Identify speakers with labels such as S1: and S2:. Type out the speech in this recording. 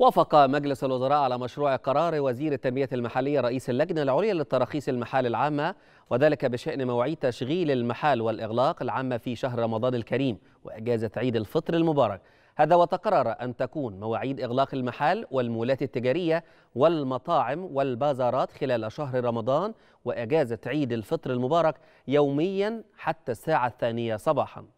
S1: وافق مجلس الوزراء على مشروع قرار وزير التنمية المحلية رئيس اللجنة العليا للتراخيص المحال العامة وذلك بشأن مواعيد تشغيل المحال والإغلاق العامة في شهر رمضان الكريم وإجازة عيد الفطر المبارك هذا وتقرر أن تكون مواعيد إغلاق المحال والمولات التجارية والمطاعم والبازارات خلال شهر رمضان وإجازة عيد الفطر المبارك يوميا حتى الساعة الثانية صباحاً